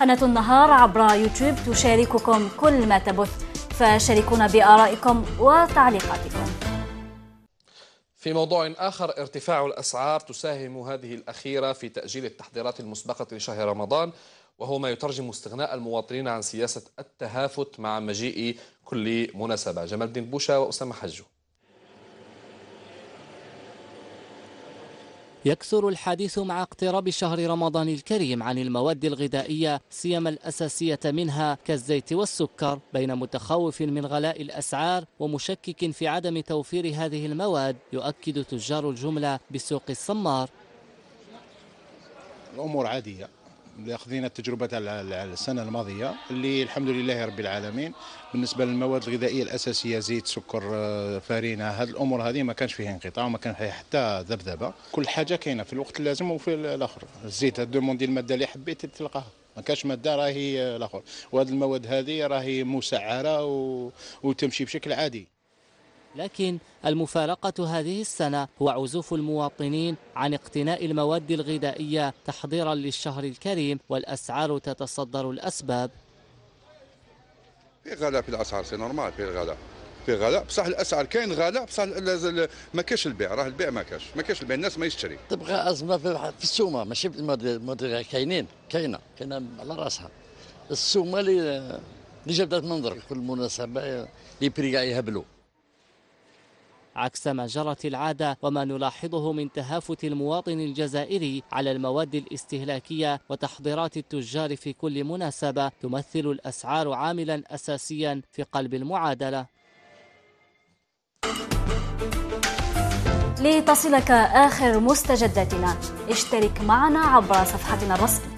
قناة النهار عبر يوتيوب تشارككم كل ما تبث فشاركونا بآرائكم وتعليقاتكم في موضوع آخر ارتفاع الأسعار تساهم هذه الأخيرة في تأجيل التحضيرات المسبقة لشهر رمضان وهو ما يترجم استغناء المواطنين عن سياسة التهافت مع مجيء كل مناسبة جمال الدين بوشا وأسامة حجو يكثر الحديث مع اقتراب شهر رمضان الكريم عن المواد الغذائية سيما الأساسية منها كالزيت والسكر بين متخوف من غلاء الأسعار ومشكك في عدم توفير هذه المواد يؤكد تجار الجملة بسوق الصمار الأمور عادية اللي اخذنا التجربه السنه الماضيه اللي الحمد لله رب العالمين بالنسبه للمواد الغذائيه الاساسيه زيت سكر آه، فارينه هذه الامور هذه ما كانش فيها انقطاع وما كان فيها حتى ذبذبه كل حاجه كاينه في الوقت اللازم وفي الاخر الزيت دوموندي الماده اللي حبيت تلقاها ما كانش ماده راهي آه، الاخر وهذه المواد هذه راهي مسعره و... وتمشي بشكل عادي لكن المفارقة هذه السنة هو عزوف المواطنين عن اقتناء المواد الغذائية تحضيرا للشهر الكريم والأسعار تتصدر الأسباب في غلاء في الأسعار سي نورمال في غلاء في غلاء بصح الاسعار كاين غلاء بصح ما كاش البيع راه البيع ما كاش ما كاش البيع الناس ما يشتري تبقى طيب، ازمه في السومه ماشي في المدرعه كاينين كاينه كاينه على راسها السومه اللي اللي جابت منظر كل مناسبه لي بري يهبلوا عكس ما جرت العادة وما نلاحظه من تهافت المواطن الجزائري على المواد الاستهلاكية وتحضيرات التجار في كل مناسبة تمثل الأسعار عاملا أساسيا في قلب المعادلة لتصلك آخر مستجداتنا اشترك معنا عبر صفحتنا الرسمية